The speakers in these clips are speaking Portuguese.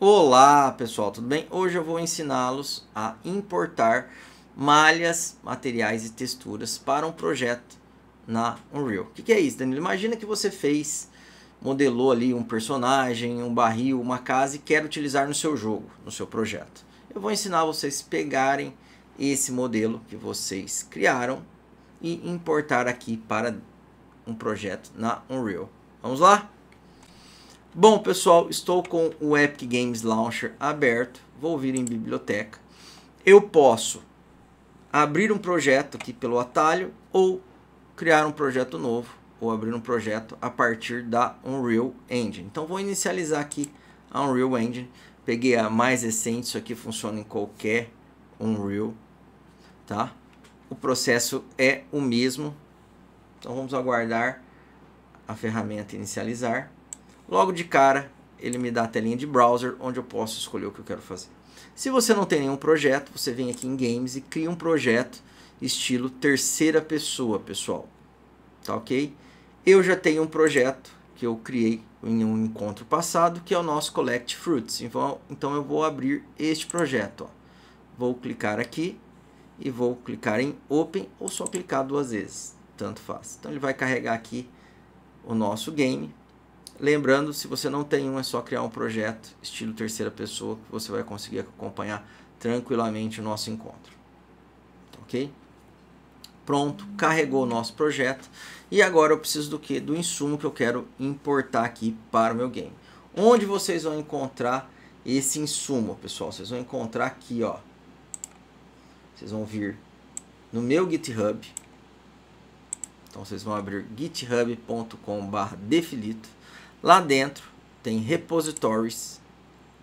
Olá pessoal, tudo bem? Hoje eu vou ensiná-los a importar malhas, materiais e texturas para um projeto na Unreal. O que, que, é isso, Danilo? Imagina que você fez, modelou ali um personagem, um barril, uma casa e quer utilizar no seu jogo, no seu projeto. Eu vou ensinar vocês a pegarem esse modelo que vocês criaram e importar aqui para um projeto na Unreal. Vamos lá? Bom, pessoal, estou com o Epic Games Launcher aberto. Vou vir em biblioteca. Eu posso abrir um projeto aqui pelo atalho ou criar um projeto novo ou abrir um projeto a partir da Unreal Engine. Então vou inicializar aqui a Unreal Engine. Peguei a mais recente, isso aqui funciona em qualquer Unreal, tá? O processo é o mesmo. Então vamos aguardar a ferramenta inicializar. Logo de cara, ele me dá a telinha de browser onde eu posso escolher o que eu quero fazer. Se você não tem nenhum projeto, você vem aqui em Games e cria um projeto estilo terceira pessoa, pessoal. Tá ok? Eu já tenho um projeto que eu criei em um encontro passado, que é o nosso Collect Fruits. Então, então eu vou abrir este projeto. Ó. Vou clicar aqui e vou clicar em Open ou só clicar duas vezes, tanto faz. Então ele vai carregar aqui o nosso game Lembrando, se você não tem um, é só criar um projeto, estilo terceira pessoa, que você vai conseguir acompanhar tranquilamente o nosso encontro. Ok? Pronto, carregou o nosso projeto. E agora eu preciso do que? Do insumo que eu quero importar aqui para o meu game. Onde vocês vão encontrar esse insumo, pessoal? Vocês vão encontrar aqui, ó. Vocês vão vir no meu GitHub. Então vocês vão abrir github.com/defilito. Lá dentro tem repositories.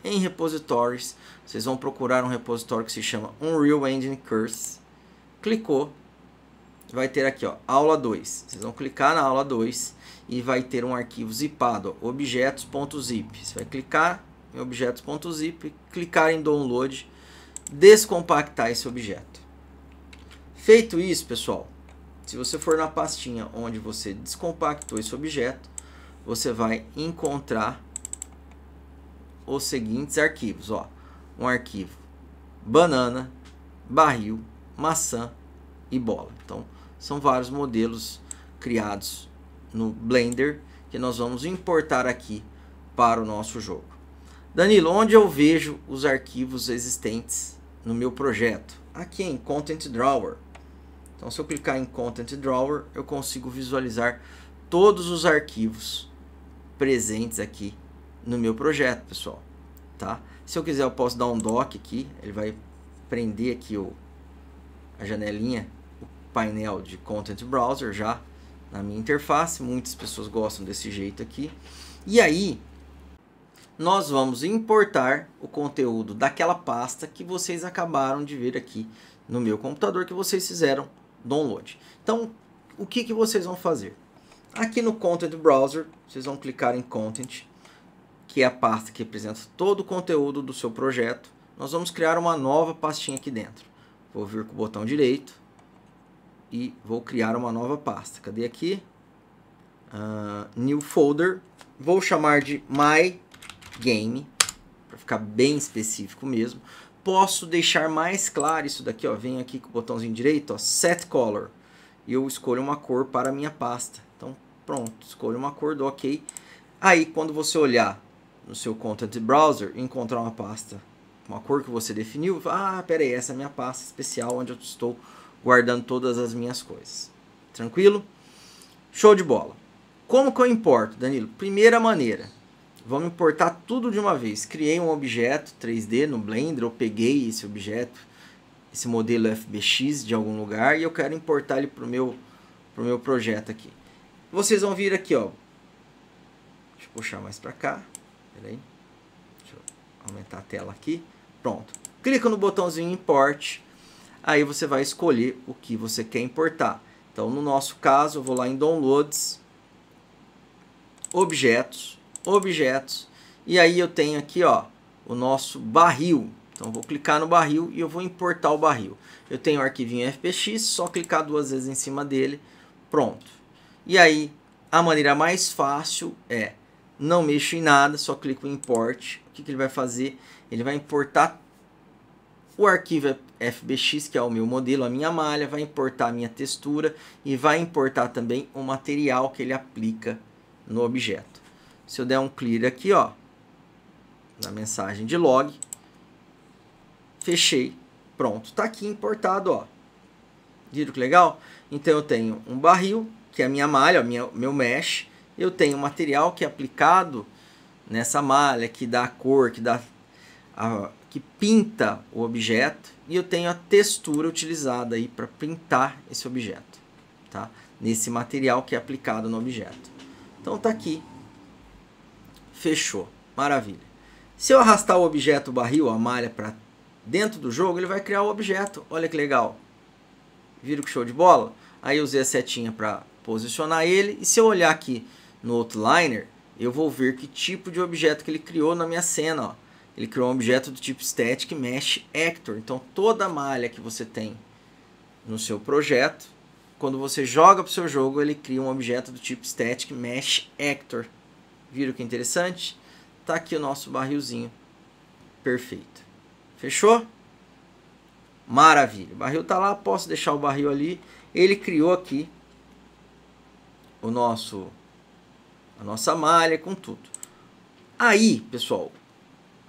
Em repositories, vocês vão procurar um repositório que se chama Unreal Engine Curse. Clicou, vai ter aqui, ó, aula 2. Vocês vão clicar na aula 2 e vai ter um arquivo zipado, objetos.zip. Você vai clicar em objetos.zip, clicar em download, descompactar esse objeto. Feito isso, pessoal, se você for na pastinha onde você descompactou esse objeto, você vai encontrar os seguintes arquivos, ó. Um arquivo banana, barril, maçã e bola. Então, são vários modelos criados no Blender que nós vamos importar aqui para o nosso jogo. Danilo, onde eu vejo os arquivos existentes no meu projeto? Aqui é em Content Drawer. Então, se eu clicar em Content Drawer, eu consigo visualizar todos os arquivos presentes aqui no meu projeto, pessoal. Tá? Se eu quiser, eu posso dar um dock aqui. Ele vai prender aqui o, a janelinha, o painel de Content Browser já na minha interface. Muitas pessoas gostam desse jeito aqui. E aí, nós vamos importar o conteúdo daquela pasta que vocês acabaram de ver aqui no meu computador que vocês fizeram download. Então, o que, que vocês vão fazer? Aqui no Content Browser, vocês vão clicar em Content, que é a pasta que apresenta todo o conteúdo do seu projeto. Nós vamos criar uma nova pastinha aqui dentro. Vou vir com o botão direito e vou criar uma nova pasta. Cadê aqui? Uh, new Folder. Vou chamar de My Game, para ficar bem específico mesmo. Posso deixar mais claro isso daqui, ó. Venho aqui com o botãozinho direito, ó, Set Color. E eu escolho uma cor para a minha pasta. Pronto, escolha uma cor, do OK. Aí, quando você olhar no seu Content Browser e encontrar uma pasta, uma cor que você definiu, ah, pera aí, essa é a minha pasta especial onde eu estou guardando todas as minhas coisas. Tranquilo? Show de bola. Como que eu importo, Danilo? Primeira maneira, vamos importar tudo de uma vez. Criei um objeto 3D no Blender, eu peguei esse objeto, esse modelo FBX de algum lugar e eu quero importar ele para o meu, pro meu projeto aqui vocês vão vir aqui, ó. Deixa eu puxar mais para cá. Peraí. Deixa eu aumentar a tela aqui. Pronto. Clica no botãozinho import. Aí você vai escolher o que você quer importar. Então, no nosso caso, eu vou lá em downloads, objetos, objetos. E aí eu tenho aqui, ó, o nosso barril. Então, vou clicar no barril e eu vou importar o barril. Eu tenho o arquivinho FPX, só clicar duas vezes em cima dele, pronto. E aí, a maneira mais fácil é não mexo em nada, só clico em import. O que, que ele vai fazer? Ele vai importar o arquivo FBX, que é o meu modelo, a minha malha, vai importar a minha textura e vai importar também o material que ele aplica no objeto. Se eu der um clear aqui, ó, na mensagem de log, fechei, pronto, está aqui importado, ó. Viram que legal? Então eu tenho um barril, que é a minha malha, meu mesh, eu tenho material que é aplicado nessa malha, que dá a cor, que, dá a, que pinta o objeto, e eu tenho a textura utilizada aí para pintar esse objeto, tá? Nesse material que é aplicado no objeto. Então tá aqui. Fechou. Maravilha. Se eu arrastar o objeto o barril, a malha para dentro do jogo, ele vai criar o objeto. Olha que legal. Viram que show de bola? Aí eu usei a setinha para posicionar ele. E se eu olhar aqui no Outliner, eu vou ver que tipo de objeto que ele criou na minha cena. Ó. Ele criou um objeto do tipo Static Mesh Actor. Então toda malha que você tem no seu projeto, quando você joga para o seu jogo, ele cria um objeto do tipo Static Mesh Actor. Viram que interessante? Tá aqui o nosso barrilzinho. Perfeito. Fechou? Maravilha. O barril tá lá, posso deixar o barril ali. Ele criou aqui o nosso a nossa malha com tudo. Aí, pessoal,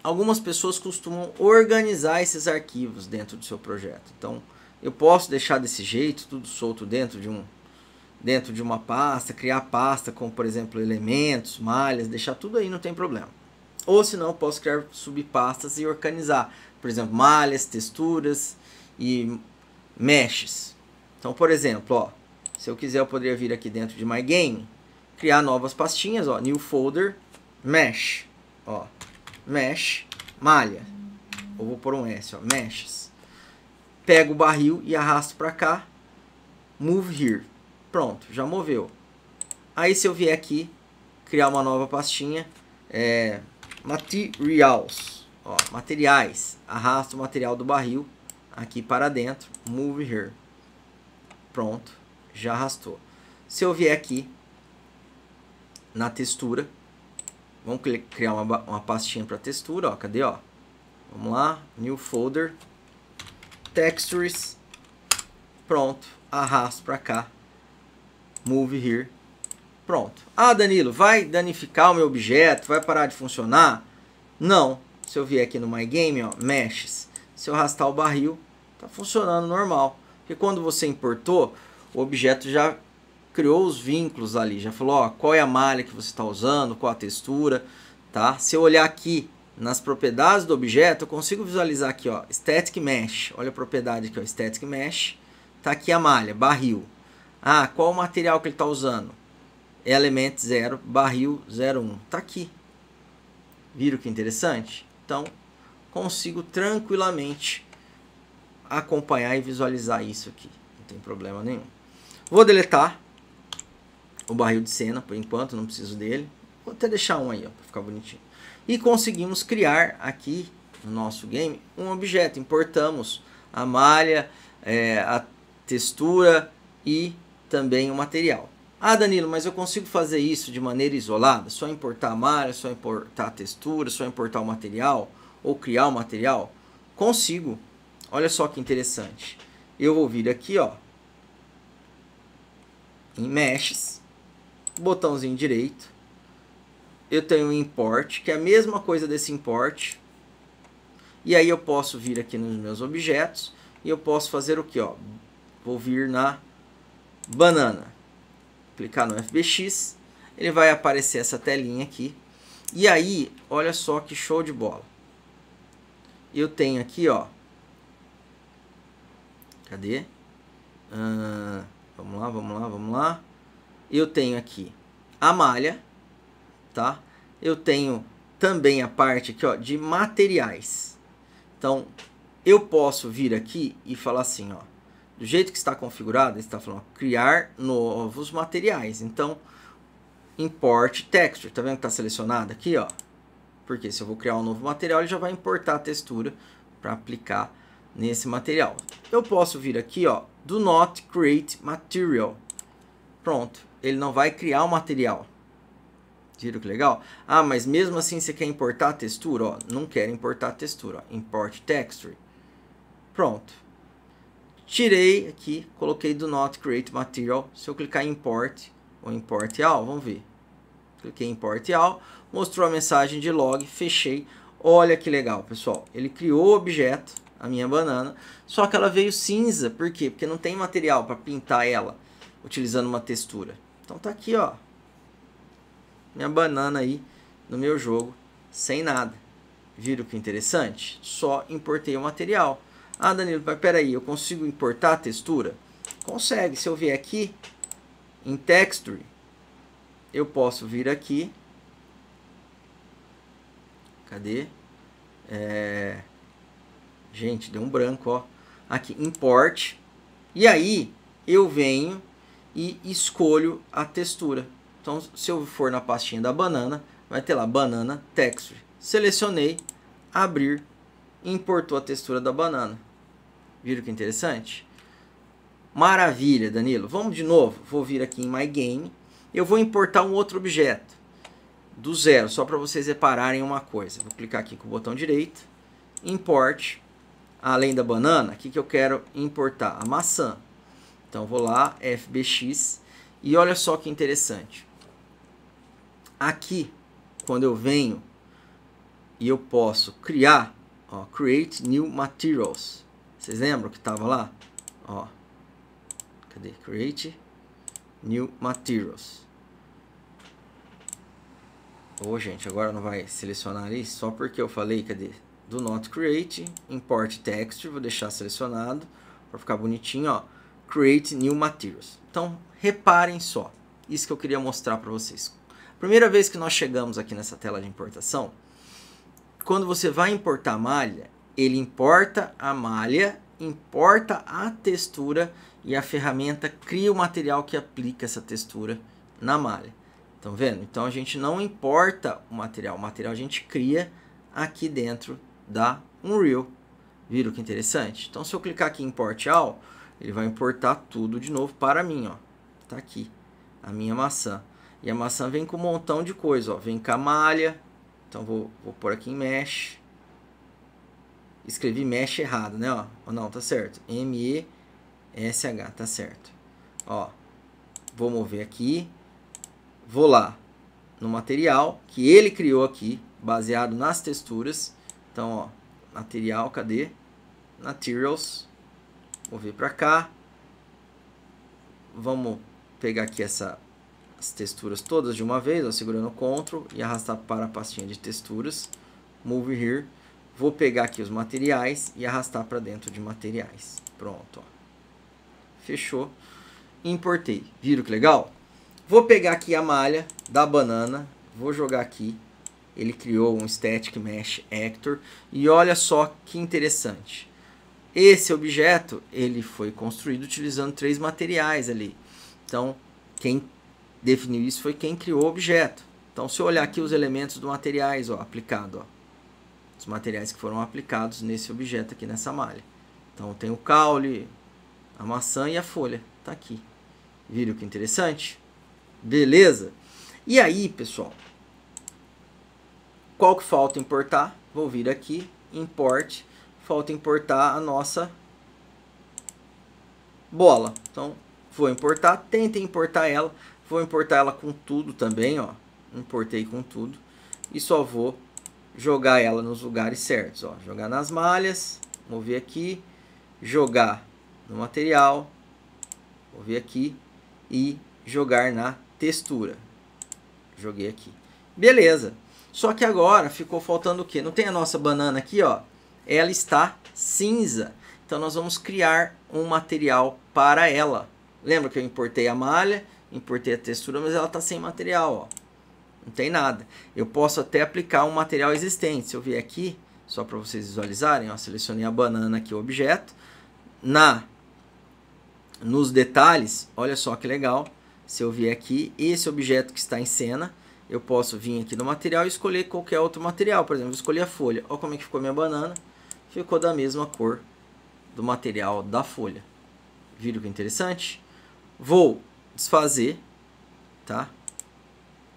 algumas pessoas costumam organizar esses arquivos dentro do seu projeto. Então, eu posso deixar desse jeito, tudo solto dentro de um dentro de uma pasta, criar pasta com, por exemplo, elementos, malhas, deixar tudo aí, não tem problema. Ou se não, posso criar subpastas e organizar, por exemplo, malhas, texturas e meshes. Então, por exemplo, ó, se eu quiser, eu poderia vir aqui dentro de My Game, criar novas pastinhas, ó, New Folder, Mesh, ó, Mesh, Malha. Ou vou pôr um S, ó, Meshes. Pego o barril e arrasto para cá, Move Here. Pronto, já moveu. Aí se eu vier aqui, criar uma nova pastinha, é, Materials, ó, Materiais. Arrasto o material do barril aqui para dentro, Move Here. Pronto já arrastou. Se eu vier aqui na textura, vamos criar uma, uma pastinha para textura, ó, cadê, ó? Vamos lá, new folder, textures, pronto, arrasto para cá, move here, pronto. Ah, Danilo, vai danificar o meu objeto, vai parar de funcionar? Não, se eu vier aqui no My Game, ó, meshes, se eu arrastar o barril, tá funcionando normal. Porque quando você importou, o objeto já criou os vínculos ali, já falou ó, qual é a malha que você está usando, qual a textura, tá? Se eu olhar aqui nas propriedades do objeto, eu consigo visualizar aqui, ó, Static Mesh, olha a propriedade aqui, ó, Static Mesh, tá aqui a malha, barril. Ah, qual o material que ele está usando? Element 0, barril 01, tá aqui. Viram que interessante? Então, consigo tranquilamente acompanhar e visualizar isso aqui, não tem problema nenhum. Vou deletar o barril de cena por enquanto, não preciso dele. Vou até deixar um aí, ó, para ficar bonitinho. E conseguimos criar aqui no nosso game um objeto. Importamos a malha, é, a textura e também o material. Ah, Danilo, mas eu consigo fazer isso de maneira isolada? Só importar a malha, só importar a textura, só importar o material? Ou criar o material? Consigo. Olha só que interessante. Eu vou vir aqui, ó, em meshes, botãozinho direito. Eu tenho o import, que é a mesma coisa desse import. E aí eu posso vir aqui nos meus objetos e eu posso fazer o que? Ó? Vou vir na banana. Clicar no FBX, ele vai aparecer essa telinha aqui. E aí, olha só que show de bola. Eu tenho aqui, ó. Cadê? Uh... Vamos lá, vamos lá, vamos lá. Eu tenho aqui a malha, tá? Eu tenho também a parte aqui, ó, de materiais. Então, eu posso vir aqui e falar assim, ó, do jeito que está configurado, está falando ó, criar novos materiais. Então, import texture, tá vendo que está selecionado aqui, ó? Porque se eu vou criar um novo material, ele já vai importar a textura para aplicar nesse material. Eu posso vir aqui, ó, do not create material. Pronto, ele não vai criar o material. Viram que legal? Ah, mas mesmo assim você quer importar a textura? Ó, não quero importar a textura. Ó. Import texture. Pronto. Tirei aqui, coloquei do not create material. Se eu clicar em import ou import all, vamos ver. Cliquei em import all, mostrou a mensagem de log, fechei. Olha que legal, pessoal. Ele criou o objeto a minha banana. Só que ela veio cinza, por quê? Porque não tem material para pintar ela utilizando uma textura. Então tá aqui, ó. Minha banana aí no meu jogo, sem nada. Viram que interessante? Só importei o material. Ah, Danilo, mas peraí, eu consigo importar a textura? Consegue, se eu vier aqui em Texture, eu posso vir aqui. Cadê? É... Gente, deu um branco, ó. Aqui, import. E aí, eu venho e escolho a textura. Então, se eu for na pastinha da banana, vai ter lá banana texture. Selecionei, abrir, importou a textura da banana. Viram que interessante? Maravilha, Danilo. Vamos de novo. Vou vir aqui em My Game. Eu vou importar um outro objeto do zero, só para vocês repararem uma coisa. Vou clicar aqui com o botão direito, import, Além da banana, o que, que eu quero importar? A maçã. Então vou lá, FBX. E olha só que interessante. Aqui, quando eu venho e eu posso criar, ó, Create New Materials. Vocês lembram que estava lá? Ó, cadê? Create New Materials. Ô, oh, gente, agora não vai selecionar isso só porque eu falei, cadê? do Not Create, import texture, vou deixar selecionado para ficar bonitinho, ó, Create New Materials. Então, reparem só, isso que eu queria mostrar para vocês. Primeira vez que nós chegamos aqui nessa tela de importação, quando você vai importar a malha, ele importa a malha, importa a textura e a ferramenta cria o material que aplica essa textura na malha. Estão vendo? Então a gente não importa o material, o material a gente cria aqui dentro da Unreal. Viram que é interessante? Então, se eu clicar aqui em Import All, ele vai importar tudo de novo para mim, ó. Tá aqui, a minha maçã. E a maçã vem com um montão de coisa, ó. Vem com a malha. Então, vou, vou pôr aqui em Mesh. Escrevi Mesh errado, né, ó. Ou não, tá certo. M-E-S-H, tá certo. Ó, vou mover aqui. Vou lá no material que ele criou aqui, baseado nas texturas então, ó, material, cadê? Materials. Vou vir para cá. Vamos pegar aqui essa, as texturas todas de uma vez, ó, segurando o Ctrl e arrastar para a pastinha de texturas. Move here. Vou pegar aqui os materiais e arrastar para dentro de materiais. Pronto, ó. Fechou. Importei. Viram que legal? Vou pegar aqui a malha da banana, vou jogar aqui ele criou um Static Mesh Actor e olha só que interessante. Esse objeto ele foi construído utilizando três materiais ali. Então quem definiu isso foi quem criou o objeto. Então se eu olhar aqui os elementos dos materiais ó, aplicado, ó, os materiais que foram aplicados nesse objeto aqui nessa malha. Então tem o caule, a maçã e a folha, tá aqui. Viram que interessante? Beleza? E aí, pessoal, qual que falta importar? Vou vir aqui, import. Falta importar a nossa bola. Então, vou importar. Tenta importar ela. Vou importar ela com tudo também, ó. Importei com tudo. E só vou jogar ela nos lugares certos, ó. Jogar nas malhas. Mover aqui. Jogar no material. Mover aqui. E jogar na textura. Joguei aqui. Beleza. Só que agora ficou faltando o quê? Não tem a nossa banana aqui, ó. Ela está cinza. Então nós vamos criar um material para ela. Lembra que eu importei a malha, importei a textura, mas ela está sem material, ó. Não tem nada. Eu posso até aplicar um material existente. Se eu vier aqui, só para vocês visualizarem, ó, selecionei a banana aqui, o objeto. Na, nos detalhes, olha só que legal. Se eu vier aqui, esse objeto que está em cena, eu posso vir aqui no material e escolher qualquer outro material. Por exemplo, escolhi a folha. Olha como é que ficou minha banana. Ficou da mesma cor do material da folha. Viram que interessante? Vou desfazer, tá?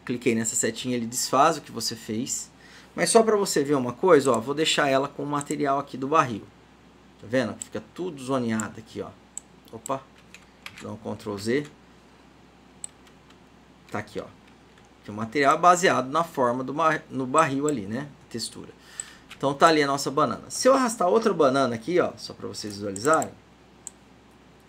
Cliquei nessa setinha, ele desfaz o que você fez. Mas só para você ver uma coisa, ó, vou deixar ela com o material aqui do barril. Tá vendo? Fica tudo zoneado aqui, ó. Opa. Dá um Ctrl Z. Tá aqui, ó. Porque o material é baseado na forma do bar... no barril ali, né? textura. Então tá ali a nossa banana. Se eu arrastar outra banana aqui, ó, só para vocês visualizarem,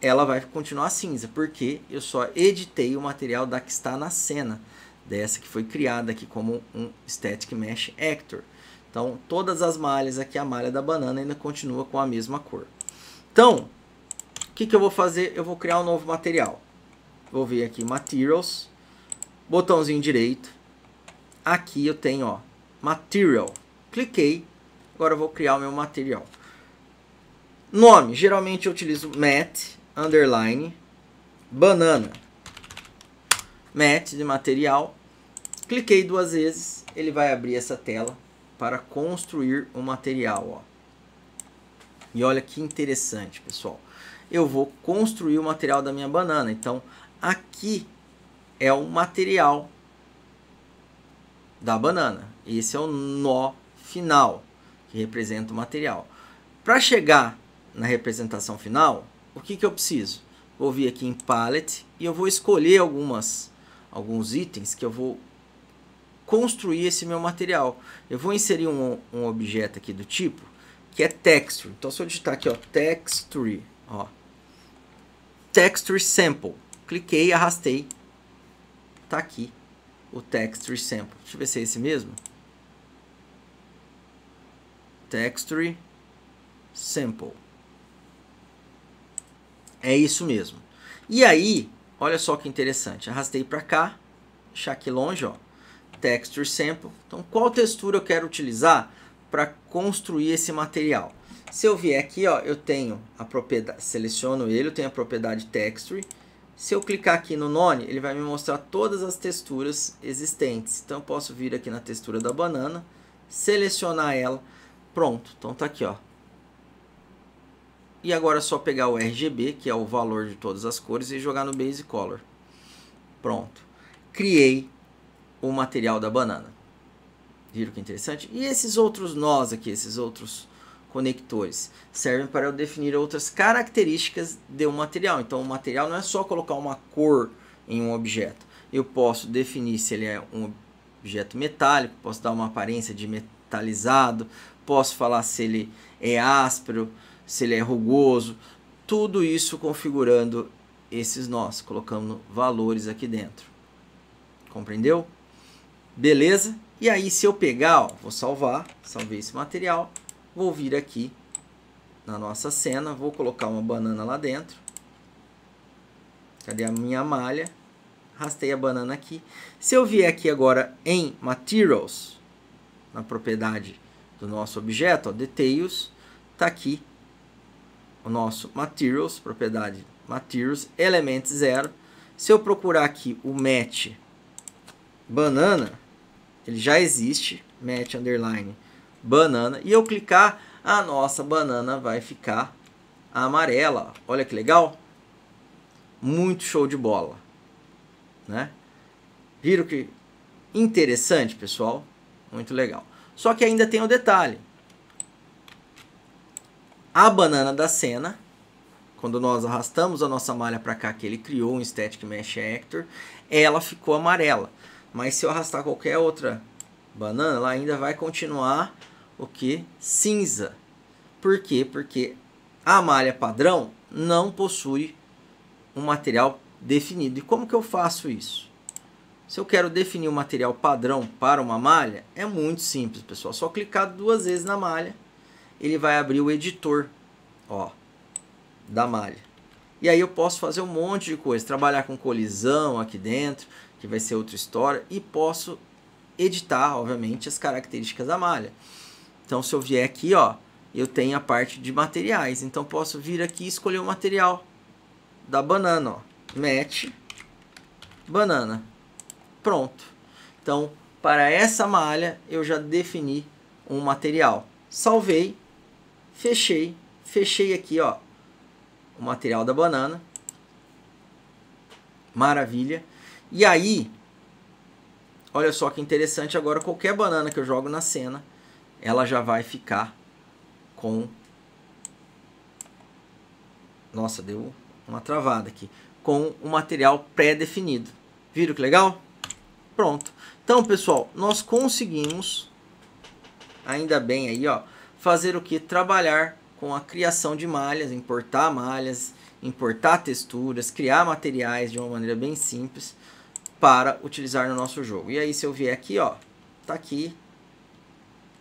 ela vai continuar cinza, porque eu só editei o material da que está na cena, dessa que foi criada aqui como um Static Mesh Actor. Então, todas as malhas aqui, a malha da banana ainda continua com a mesma cor. Então, o que, que eu vou fazer? Eu vou criar um novo material. Vou vir aqui, Materials, botãozinho direito. Aqui eu tenho, ó, material. Cliquei, agora eu vou criar o meu material. Nome, geralmente eu utilizo mat, underline, banana. Mat de material. Cliquei duas vezes, ele vai abrir essa tela para construir o material, ó. E olha que interessante, pessoal. Eu vou construir o material da minha banana. Então, aqui é o material da banana. Esse é o nó final, que representa o material. Para chegar na representação final, o que, que eu preciso? Vou vir aqui em Palette e eu vou escolher algumas, alguns itens que eu vou construir esse meu material. Eu vou inserir um, um objeto aqui do tipo, que é Texture. Então, se eu digitar aqui, ó, Texture, ó, Texture Sample. Cliquei, arrastei, tá aqui o texture sample. Deixa eu ver se é esse mesmo. Texture sample. É isso mesmo. E aí, olha só que interessante. Arrastei para cá, deixar aqui longe, ó. Texture sample. Então, qual textura eu quero utilizar para construir esse material? Se eu vier aqui, ó, eu tenho a propriedade, seleciono ele, eu tenho a propriedade texture se eu clicar aqui no None, ele vai me mostrar todas as texturas existentes. Então, eu posso vir aqui na textura da banana, selecionar ela. Pronto, então tá aqui, ó. E agora é só pegar o RGB, que é o valor de todas as cores, e jogar no Base Color. Pronto. Criei o material da banana. Viram que interessante? E esses outros nós aqui, esses outros conectores servem para eu definir outras características de um material. Então, o material não é só colocar uma cor em um objeto. Eu posso definir se ele é um objeto metálico, posso dar uma aparência de metalizado, posso falar se ele é áspero, se ele é rugoso, tudo isso configurando esses nós, colocando valores aqui dentro. Compreendeu? Beleza? E aí se eu pegar, ó, vou salvar, salvei esse material, Vou vir aqui na nossa cena, vou colocar uma banana lá dentro. Cadê a minha malha? Rastei a banana aqui. Se eu vier aqui agora em Materials, na propriedade do nosso objeto, ó, Details, está aqui o nosso Materials, propriedade Materials, Element 0. Se eu procurar aqui o Match Banana, ele já existe, Match Underline banana e eu clicar, a nossa banana vai ficar amarela. Olha que legal! Muito show de bola, né? Viram que interessante, pessoal? Muito legal. Só que ainda tem o um detalhe. A banana da cena, quando nós arrastamos a nossa malha para cá, que ele criou um Static Mesh Actor, ela ficou amarela. Mas se eu arrastar qualquer outra banana, ela ainda vai continuar o que? Cinza. Por quê? Porque a malha padrão não possui um material definido. E como que eu faço isso? Se eu quero definir o um material padrão para uma malha, é muito simples, pessoal. Só clicar duas vezes na malha, ele vai abrir o editor ó, da malha. E aí eu posso fazer um monte de coisa, trabalhar com colisão aqui dentro, que vai ser outra história, e posso editar, obviamente, as características da malha. Então, se eu vier aqui, ó, eu tenho a parte de materiais. Então, posso vir aqui e escolher o material da banana, ó. Match, banana. Pronto. Então, para essa malha, eu já defini um material. Salvei, fechei, fechei aqui, ó, o material da banana. Maravilha. E aí, olha só que interessante, agora qualquer banana que eu jogo na cena ela já vai ficar com... Nossa, deu uma travada aqui. Com o material pré-definido. Viram que legal? Pronto. Então, pessoal, nós conseguimos, ainda bem aí, ó, fazer o que? Trabalhar com a criação de malhas, importar malhas, importar texturas, criar materiais de uma maneira bem simples para utilizar no nosso jogo. E aí, se eu vier aqui, ó, tá aqui,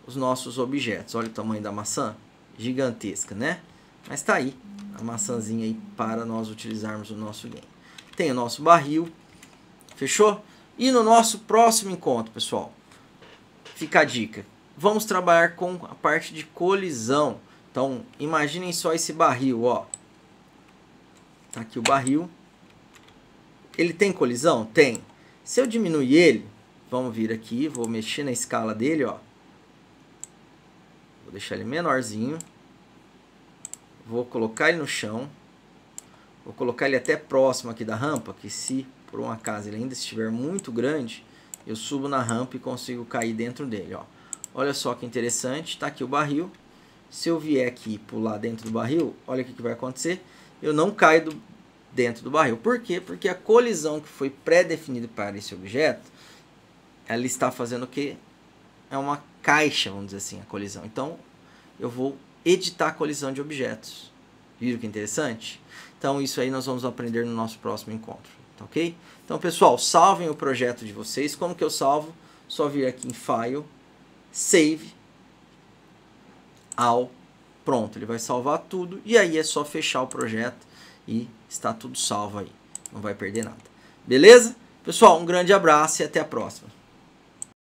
os nossos objetos. Olha o tamanho da maçã, gigantesca, né? Mas está aí, a maçãzinha aí para nós utilizarmos o nosso game. Tem o nosso barril, fechou? E no nosso próximo encontro, pessoal, fica a dica. Vamos trabalhar com a parte de colisão. Então, imaginem só esse barril, ó. Tá aqui o barril. Ele tem colisão? Tem. Se eu diminuir ele, vamos vir aqui, vou mexer na escala dele, ó. Vou deixar ele menorzinho. Vou colocar ele no chão. Vou colocar ele até próximo aqui da rampa, que se por um acaso ele ainda estiver muito grande, eu subo na rampa e consigo cair dentro dele. Ó. Olha só que interessante, está aqui o barril. Se eu vier aqui e pular dentro do barril, olha o que, vai acontecer. Eu não caio do, dentro do barril. Por quê? Porque a colisão que foi pré-definida para esse objeto, ela está fazendo o que? É uma caixa, vamos dizer assim, a colisão. Então, eu vou editar a colisão de objetos. Viram que interessante? Então, isso aí nós vamos aprender no nosso próximo encontro, tá ok? Então, pessoal, salvem o projeto de vocês. Como que eu salvo? Só vir aqui em File, Save, All, pronto. Ele vai salvar tudo e aí é só fechar o projeto e está tudo salvo aí. Não vai perder nada. Beleza? Pessoal, um grande abraço e até a próxima.